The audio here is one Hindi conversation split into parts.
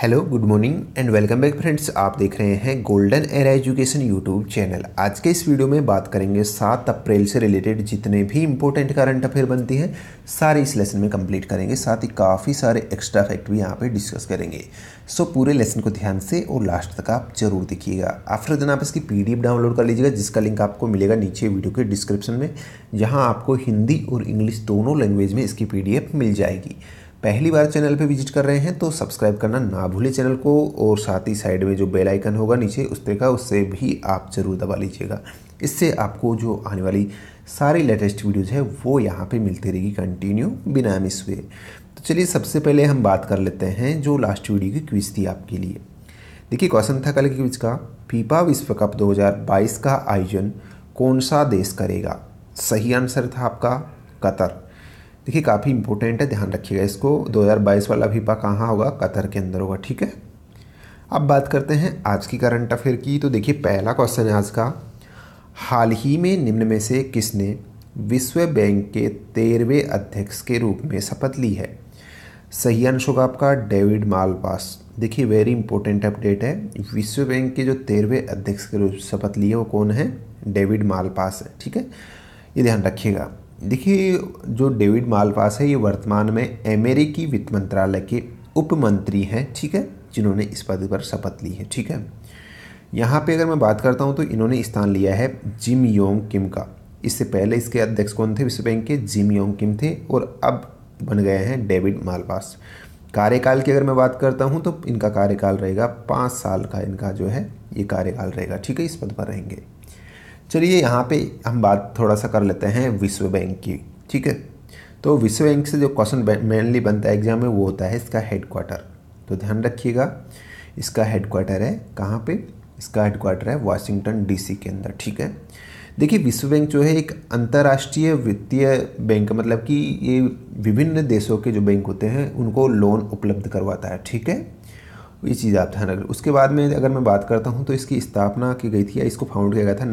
hello good morning and welcome back friends आप देख रहे हैं golden air education YouTube channel आज के इस वीडियो में बात करेंगे सात अप्रैल से रिलेटेड जितने भी इंपॉर्टेंट करंट अफेयर बनती हैं सारे इस लेसन में कंप्लीट करेंगे साथ ही काफ़ी सारे एक्स्ट्रा फैक्ट भी यहाँ पे डिस्कस करेंगे सो पूरे लेसन को ध्यान से और लास्ट तक आप जरूर देखिएगा आफ्टर दिन आप इसकी पी डाउनलोड कर लीजिएगा जिसका लिंक आपको मिलेगा नीचे वीडियो के डिस्क्रिप्शन में जहाँ आपको हिंदी और इंग्लिश दोनों लैंग्वेज में इसकी पी मिल जाएगी पहली बार चैनल पे विजिट कर रहे हैं तो सब्सक्राइब करना ना भूलें चैनल को और साथ ही साइड में जो बेल आइकन होगा नीचे उस तरह का उससे भी आप ज़रूर दबा लीजिएगा इससे आपको जो आने वाली सारी लेटेस्ट वीडियोज़ है वो यहाँ पे मिलती रहेगी कंटिन्यू बिना मिस हुए तो चलिए सबसे पहले हम बात कर लेते हैं जो लास्ट वीडियो की क्विज़ थी आपके लिए देखिए क्वेश्चन था कल की क्विज़ का फीफा विश्व कप 2022 का आयोजन कौन सा देश करेगा सही आंसर था आपका कतर देखिए काफ़ी इंपॉर्टेंट है ध्यान रखिएगा इसको 2022 वाला भी पा कहाँ होगा कतर के अंदर होगा ठीक है अब बात करते हैं आज की करंट अफेयर की तो देखिए पहला क्वेश्चन है आज का हाल ही में निम्न में से किसने विश्व बैंक के तेरहवें अध्यक्ष के रूप में शपथ ली है सही अंश होगा आपका डेविड मालपास देखिए वेरी इंपॉर्टेंट अपडेट है विश्व बैंक के जो तेरहवें अध्यक्ष के रूप शपथ लिए वो कौन है डेविड मालपास है ठीक है ये ध्यान रखिएगा देखिए जो डेविड मालपास है ये वर्तमान में अमेरिकी वित्त मंत्रालय के उप मंत्री हैं ठीक है जिन्होंने इस पद पर शपथ ली है ठीक है यहाँ पे अगर मैं बात करता हूँ तो इन्होंने स्थान लिया है जिम योंग किम का इससे पहले इसके अध्यक्ष कौन थे विश्व बैंक के जिम योंग किम थे और अब बन गए हैं डेविड मालपास कार्यकाल की अगर मैं बात करता हूँ तो इनका कार्यकाल रहेगा पाँच साल का इनका जो है ये कार्यकाल रहेगा ठीक है इस पद पर रहेंगे चलिए यहाँ पे हम बात थोड़ा सा कर लेते हैं विश्व बैंक की ठीक है तो विश्व बैंक से जो क्वेश्चन मेनली बनता है एग्जाम में वो होता है इसका हेडक्वार्टर तो ध्यान रखिएगा इसका हेडक्वार्टर है कहाँ पे इसका हेडक्वार्टर है वाशिंगटन डीसी के अंदर ठीक है देखिए विश्व बैंक जो है एक अंतर्राष्ट्रीय वित्तीय बैंक मतलब कि ये विभिन्न देशों के जो बैंक होते हैं उनको लोन उपलब्ध करवाता है ठीक है ये चीज़ आप ध्यान रख उसके बाद में अगर मैं बात करता हूँ तो इसकी स्थापना की गई थी या इसको फाउंड किया गया था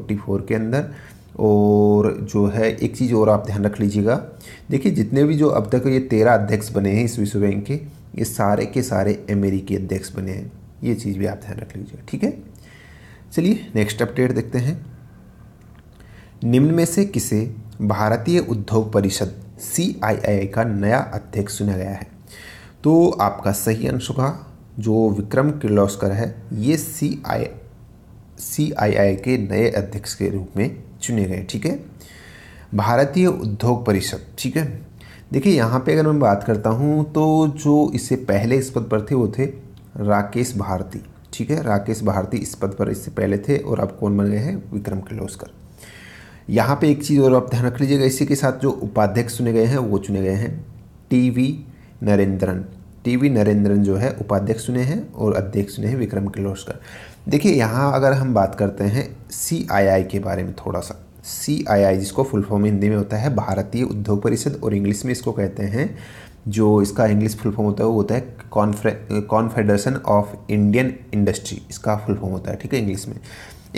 1944 के अंदर और जो है एक चीज़ और आप ध्यान रख लीजिएगा देखिए जितने भी जो अब तक ये तेरह अध्यक्ष बने हैं इस विश्व बैंक के ये सारे के सारे अमेरिकी अध्यक्ष बने हैं ये चीज़ भी आप ध्यान रख लीजिएगा ठीक है चलिए नेक्स्ट अपडेट देखते हैं निम्न में से किसे भारतीय उद्योग परिषद सी का नया अध्यक्ष चुना गया है तो आपका सही अंश होगा जो विक्रम किर्लोस्कर है ये सी आई सी आई आई के नए अध्यक्ष के रूप में चुने गए ठीक है भारतीय उद्योग परिषद ठीक है देखिए यहाँ पे अगर मैं बात करता हूँ तो जो इससे पहले इस पद पर थे वो थे राकेश भारती ठीक है राकेश भारती इस पद पर इससे पहले थे और अब कौन बन गए हैं विक्रम किर्लोस्कर यहाँ पे एक चीज़ और आप ध्यान रख लीजिएगा इसी के साथ जो उपाध्यक्ष चुने गए हैं वो चुने गए हैं T V Narendran T V Narendran जो है उपाध्यक्ष चुने हैं और अध्यक्ष चुने हैं विक्रम किलोस्कर देखिए यहाँ अगर हम बात करते हैं सी के बारे में थोड़ा सा सी जिसको फुल फॉर्म हिंदी में होता है भारतीय उद्योग परिषद और इंग्लिश में इसको कहते हैं जो इसका इंग्लिश फुल फॉर्म होता है वो होता है कॉन्फ्रे कॉन्फेडरेशन ऑफ इंडियन इंडस्ट्री इसका फुल फॉर्म होता है ठीक है इंग्लिश में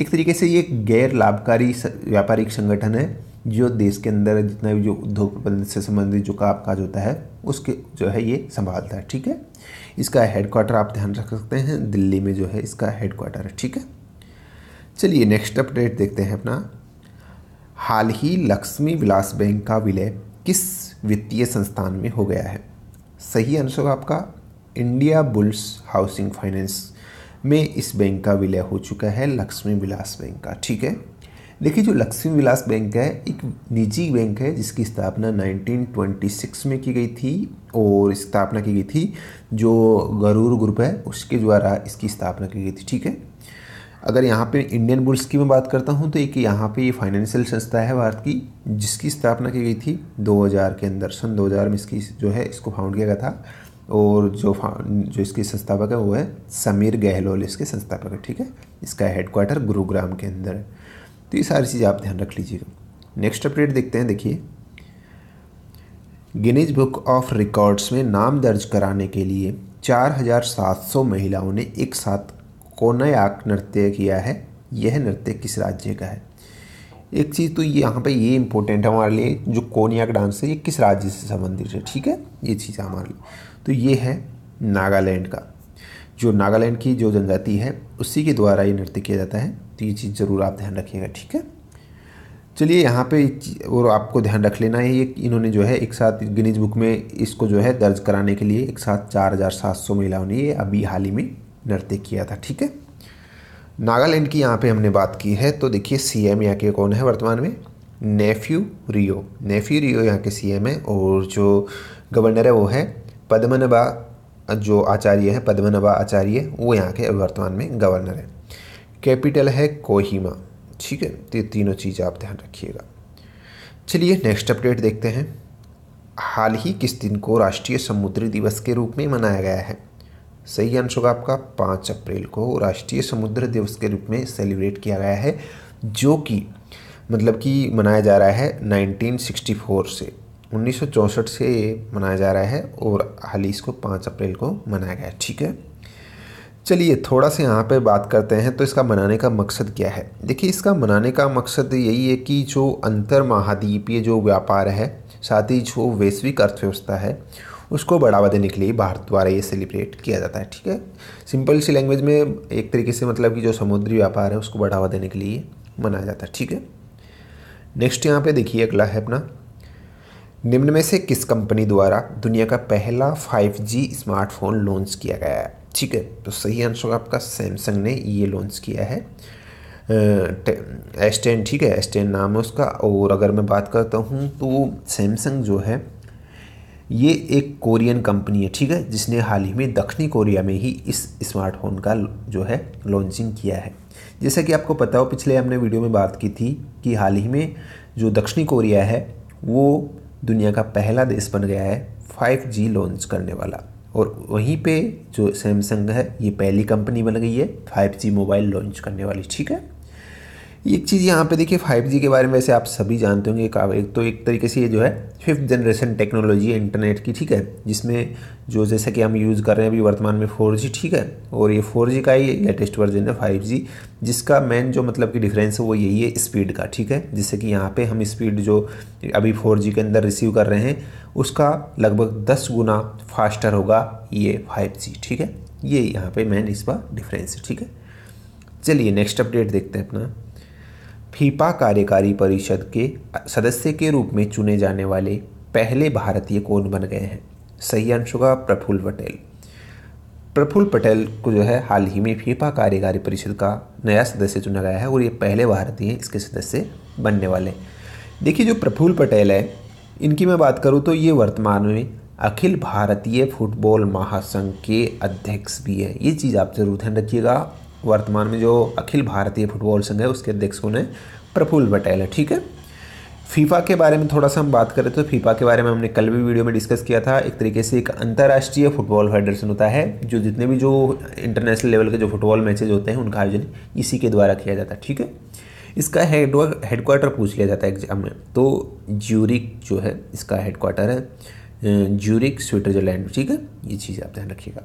एक तरीके से ये गैर लाभकारी व्यापारिक संगठन है जो देश के अंदर जितना भी जो उद्योग प्रबंधन से संबंधित जो काम काज होता है उसके जो है ये संभालता है ठीक है इसका हेडक्वार्टर आप ध्यान रख सकते हैं दिल्ली में जो है इसका हेडक्वार्टर है ठीक है चलिए नेक्स्ट अपडेट देखते हैं अपना हाल ही लक्ष्मी विलास बैंक का विलय किस वित्तीय संस्थान में हो गया है सही आंसर आपका इंडिया बुल्स हाउसिंग फाइनेंस में इस बैंक का विलय हो चुका है लक्ष्मी विलास बैंक का ठीक है देखिए जो लक्ष्मी विलास बैंक है एक निजी बैंक है जिसकी स्थापना 1926 में की गई थी और स्थापना की गई थी जो गरूर ग्रुप है उसके द्वारा इसकी स्थापना की गई थी ठीक है अगर यहाँ पे इंडियन बुल्स की मैं बात करता हूँ तो एक यहाँ पे ये यह फाइनेंशियल संस्था है भारत की जिसकी स्थापना की गई थी 2000 के अंदर सन 2000 में इसकी जो है इसको फाउंड किया गया था और जो जो इसके संस्थापक है वो है समीर गहलोल इसके संस्थापक है ठीक है इसका हेडक्वार्टर गुरुग्राम के अंदर है तो ये सारी चीज़ें आप ध्यान रख लीजिएगा नेक्स्ट अपडेट देखते हैं देखिए गिनीज बुक ऑफ रिकॉर्ड्स में नाम दर्ज कराने के लिए 4,700 महिलाओं ने एक साथ कोनयाक नृत्य किया है यह नृत्य किस राज्य का है एक चीज़ तो ये यहाँ पे ये इम्पोर्टेंट है हमारे लिए जो कोनयाक डांस है ये किस राज्य से संबंधित है ठीक है ये चीज़ हमारे लिए तो ये है नागालैंड का जो नागालैंड की जो जनजाति है उसी के द्वारा ये नृत्य किया जाता है तो ये चीज़ ज़रूर आप ध्यान रखिएगा ठीक है चलिए यहाँ पे और आपको ध्यान रख लेना है ये इन्होंने जो है एक साथ गिनीज बुक में इसको जो है दर्ज कराने के लिए एक साथ चार हज़ार सात सौ महिलाओं ने ये अभी हाल ही में नृत्य किया था ठीक है नागालैंड की यहाँ पे हमने बात की है तो देखिए सी एम यहाँ के कौन है वर्तमान में नेफ्यू रियो नेफ्यू रियो यहाँ के सी एम है और जो गवर्नर है वो है पद्मनाभा जो आचार्य है पद्मनाभा आचार्य वो यहाँ के वर्तमान में गवर्नर है कैपिटल है कोहिमा ठीक है तो ये तीनों चीज़ आप ध्यान रखिएगा चलिए नेक्स्ट अपडेट देखते हैं हाल ही किस दिन को राष्ट्रीय समुद्री दिवस के रूप में मनाया गया है सही आंसर होगा आपका पाँच अप्रैल को राष्ट्रीय समुद्र दिवस के रूप में सेलिब्रेट किया गया है जो कि मतलब कि मनाया जा रहा है 1964 से 1964 से मनाया जा रहा है और हाल ही इसको पाँच अप्रैल को मनाया गया है ठीक है चलिए थोड़ा सा यहाँ पे बात करते हैं तो इसका मनाने का मकसद क्या है देखिए इसका मनाने का मकसद यही है कि जो अंतर महाद्वीपीय जो व्यापार है साथ ही जो वैश्विक अर्थव्यवस्था है उसको बढ़ावा देने के लिए भारत द्वारा ये सेलिब्रेट किया जाता है ठीक है सिंपल सी लैंग्वेज में एक तरीके से मतलब कि जो समुद्री व्यापार है उसको बढ़ावा देने के लिए मनाया जाता है ठीक है नेक्स्ट यहाँ पे देखिए अगला है अपना निम्न में से किस कंपनी द्वारा दुनिया का पहला 5G स्मार्टफोन लॉन्च किया गया है ठीक है तो सही आंसर आपका सैमसंग ने ये लॉन्च किया है एस टेन ठीक है एस टेन नाम है उसका और अगर मैं बात करता हूँ तो सैमसंग जो है ये एक कोरियन कंपनी है ठीक है जिसने हाल ही में दक्षिणी कोरिया में ही इस स्मार्टफोन का जो है लॉन्चिंग किया है जैसा कि आपको पता हो पिछले हमने वीडियो में बात की थी कि हाल ही में जो दक्षिणी कोरिया है वो दुनिया का पहला देश बन गया है फाइव लॉन्च करने वाला और वहीं पे जो सैमसंग है ये पहली कंपनी बन गई है फाइव जी मोबाइल लॉन्च करने वाली ठीक है एक चीज़ यहाँ पे देखिए जी के बारे में वैसे आप सभी जानते होंगे एक तो एक तरीके से ये जो है फिफ्थ जनरेशन टेक्नोलॉजी है इंटरनेट की ठीक है जिसमें जो जैसे कि हम यूज़ कर रहे हैं अभी वर्तमान में जी ठीक है और ये जी का ही लेटेस्ट वर्जन है जी जिसका मेन जो मतलब कि डिफरेंस है वो यही है स्पीड का ठीक है जिससे कि यहाँ पर हम स्पीड जो अभी जी के अंदर रिसीव कर रहे हैं उसका लगभग दस गुना फास्टर होगा ये जी ठीक है ये यहाँ पर मेन इसका डिफरेंस है ठीक है चलिए नेक्स्ट अपडेट देखते हैं अपना फीफा कार्यकारी परिषद के सदस्य के रूप में चुने जाने वाले पहले भारतीय कौन बन गए हैं सही अंश होगा प्रफुल्ल पटेल प्रफुल्ल पटेल को जो है हाल ही में फीफा कार्यकारी परिषद का नया सदस्य चुना गया है और ये पहले भारतीय इसके सदस्य बनने वाले देखिए जो प्रफुल्ल पटेल है इनकी मैं बात करूँ तो ये वर्तमान में अखिल भारतीय फुटबॉल महासंघ के अध्यक्ष भी है ये चीज़ आप ज़रूर ध्यान रखिएगा वर्तमान में जो अखिल भारतीय फुटबॉल संघ है उसके अध्यक्ष कौन है प्रफुल्ल पटेल है ठीक है फीफा के बारे में थोड़ा सा हम बात करें तो फीफा के बारे में हमने कल भी वीडियो में डिस्कस किया था एक तरीके से एक अंतर्राष्ट्रीय फुटबॉल फेडरेशन होता है जो जितने भी जो इंटरनेशनल लेवल के जो फुटबॉल मैचेज होते हैं उनका आयोजन इसी के द्वारा किया जाता है ठीक है इसका हेड हेडक्वार्टर पूछ लिया जाता है एग्जाम में तो ज्यूरिक जो है इसका हेडक्वार्टर है ज्यूरिक स्विट्ज़रलैंड ठीक है ये चीज़ आप ध्यान रखिएगा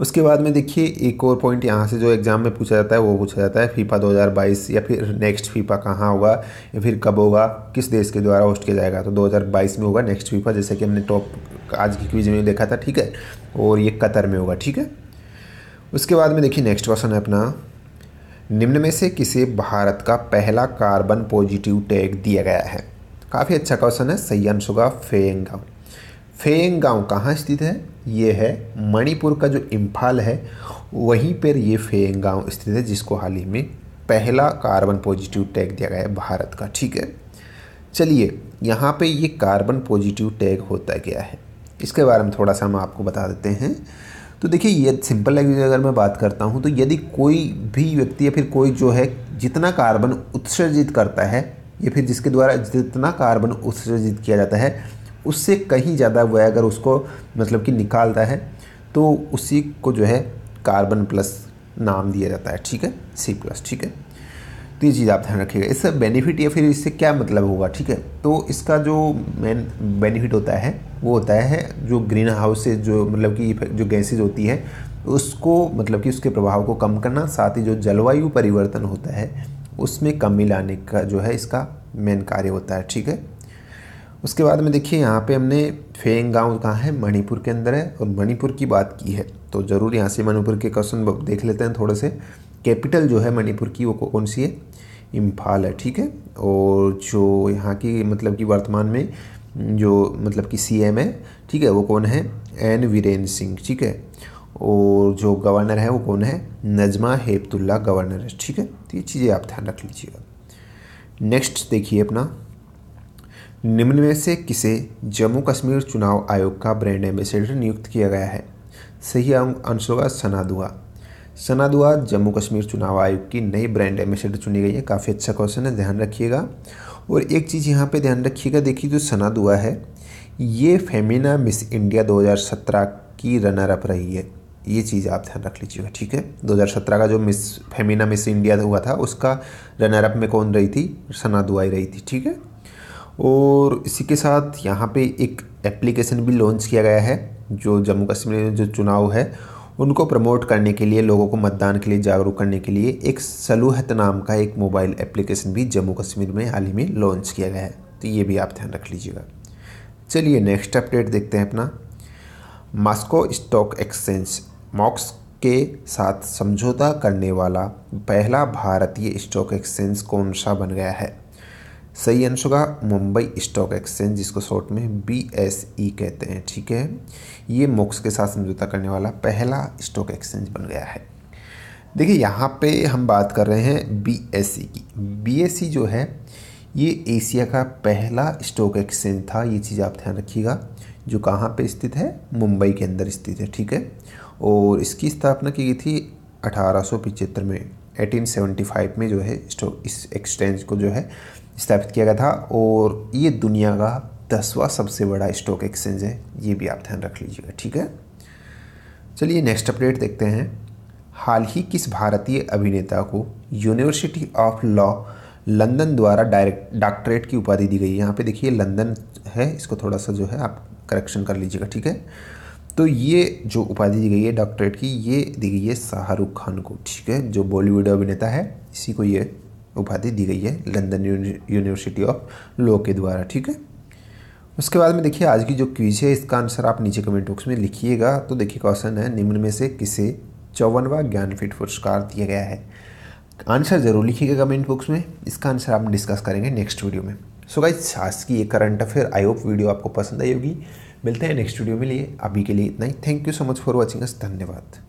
उसके बाद में देखिए एक और पॉइंट यहाँ से जो एग्ज़ाम में पूछा जाता है वो पूछा जाता है फीफा 2022 या फिर नेक्स्ट फीफा कहाँ होगा या फिर कब होगा किस देश के द्वारा होस्ट किया जाएगा तो 2022 में होगा नेक्स्ट फीफा जैसे कि हमने टॉप आज की क्विज में देखा था ठीक है और ये कतर में होगा ठीक है उसके बाद में देखिए नेक्स्ट क्वेश्चन है अपना निम्न में से किसे भारत का पहला कार्बन पॉजिटिव टैग दिया गया है काफ़ी अच्छा क्वेश्चन है सैयान सुगा फेंगा फेंग गांव कहाँ स्थित है ये है मणिपुर का जो इम्फाल है वहीं पर ये फेंग गांव स्थित है जिसको हाल ही में पहला कार्बन पॉजिटिव टैग दिया गया है भारत का ठीक है चलिए यहाँ पे ये कार्बन पॉजिटिव टैग होता गया है इसके बारे में थोड़ा सा हम आपको बता देते हैं तो देखिए ये सिंपल लैंग्वेज अगर मैं बात करता हूँ तो यदि कोई भी व्यक्ति या फिर कोई जो है जितना कार्बन उत्सर्जित करता है या फिर जिसके द्वारा जितना कार्बन उत्सर्जित किया जाता है उससे कहीं ज़्यादा वह अगर उसको मतलब कि निकालता है तो उसी को जो है कार्बन प्लस नाम दिया जाता है ठीक है सी प्लस ठीक है तो ये चीज़ आप ध्यान रखिएगा इससे बेनिफिट या फिर इससे क्या मतलब होगा ठीक है तो इसका जो मेन बेनिफिट होता है वो होता है जो ग्रीन हाउस से जो मतलब कि जो गैसेज होती है उसको मतलब कि उसके प्रभाव को कम करना साथ ही जो जलवायु परिवर्तन होता है उसमें कमी लाने का जो है इसका मेन कार्य होता है ठीक है उसके बाद में देखिए यहाँ पे हमने फेंग गाँव कहाँ है मणिपुर के अंदर है और मणिपुर की बात की है तो ज़रूर यहाँ से मणिपुर के क्वेश्चन देख लेते हैं थोड़े से कैपिटल जो है मणिपुर की वो कौन सी है इम्फाल है ठीक है और जो यहाँ की मतलब कि वर्तमान में जो मतलब कि सी है ठीक है वो कौन है एन वीरेन सिंह ठीक है और जो गवर्नर है वो कौन है नजमा हेपतुल्ला गवर्नर है ठीक है तो ये चीज़ें आप ध्यान रख लीजिएगा नेक्स्ट देखिए अपना निम्न में से किसे जम्मू कश्मीर चुनाव आयोग का ब्रांड एम्बेसडर नियुक्त किया गया है सही आंसर होगा सना दुआ सना दुआ जम्मू कश्मीर चुनाव आयोग की नई ब्रांड एम्बेसडर चुनी गई है काफ़ी अच्छा क्वेश्चन है ध्यान रखिएगा और एक चीज़ यहाँ पे ध्यान रखिएगा देखिए जो सना दुआ है ये फेमिना मिस इंडिया 2017 की रनर अप रही है ये चीज़ आप ध्यान रख लीजिएगा ठीक है 2017 का जो मिस फेमिना मिस इंडिया हुआ था उसका रनर अप में कौन रही थी सना दुआ ही रही थी ठीक है और इसी के साथ यहाँ पे एक एप्लीकेशन भी लॉन्च किया गया है जो जम्मू कश्मीर में जो चुनाव है उनको प्रमोट करने के लिए लोगों को मतदान के लिए जागरूक करने के लिए एक सलूहत नाम का एक मोबाइल एप्लीकेशन भी जम्मू कश्मीर में हाल ही में लॉन्च किया गया है तो ये भी आप ध्यान रख लीजिएगा चलिए नेक्स्ट अपडेट देखते हैं अपना मास्को स्टॉक एक्सचेंज मॉक्स के साथ समझौता करने वाला पहला भारतीय स्टॉक एक्सचेंज कौन सा बन गया है सही आंसर होगा मुंबई स्टॉक एक्सचेंज जिसको शॉर्ट में बी एस ई कहते हैं ठीक है ये मोक्स के साथ समझौता करने वाला पहला स्टॉक एक्सचेंज बन गया है देखिए यहाँ पे हम बात कर रहे हैं बी एस सी की बी एस सी जो है ये एशिया का पहला स्टॉक एक्सचेंज था ये चीज़ आप ध्यान रखिएगा जो कहाँ पे स्थित है मुंबई के अंदर स्थित है ठीक है और इसकी स्थापना की गई थी अठारह में 1875 में जो है स्टॉक इस एक्सचेंज को जो है स्थापित किया गया था और ये दुनिया का दसवा सबसे बड़ा स्टॉक एक्सचेंज है ये भी आप ध्यान रख लीजिएगा ठीक है चलिए नेक्स्ट अपडेट देखते हैं हाल ही किस भारतीय अभिनेता को यूनिवर्सिटी ऑफ लॉ लंदन द्वारा डायरेक्ट डॉक्टरेट की उपाधि दी गई है यहाँ पे देखिए लंदन है इसको थोड़ा सा जो है आप करेक्शन कर लीजिएगा ठीक है तो ये जो उपाधि दी गई है डॉक्टरेट की ये दी गई है शाहरुख खान को ठीक है जो बॉलीवुड अभिनेता है इसी को ये उपाधि दी गई है लंदन यूनिवर्सिटी ऑफ लॉ के द्वारा ठीक है उसके बाद में देखिए आज की जो क्विज है इसका आंसर आप नीचे कमेंट बॉक्स में लिखिएगा तो देखिए क्वेश्चन है निम्न में से किसे चौवनवा ज्ञानपीठ पुरस्कार दिया गया है आंसर जरूर लिखिएगा कमेंट बॉक्स में इसका आंसर आप डिस्कस करेंगे नेक्स्ट वीडियो में सो गाइज आज की ये current affair I hope video आपको पसंद आई होगी मिलते हैं नेक्स्ट वीडियो में लिए अभी के लिए इतना ही thank you so much for watching us धन्यवाद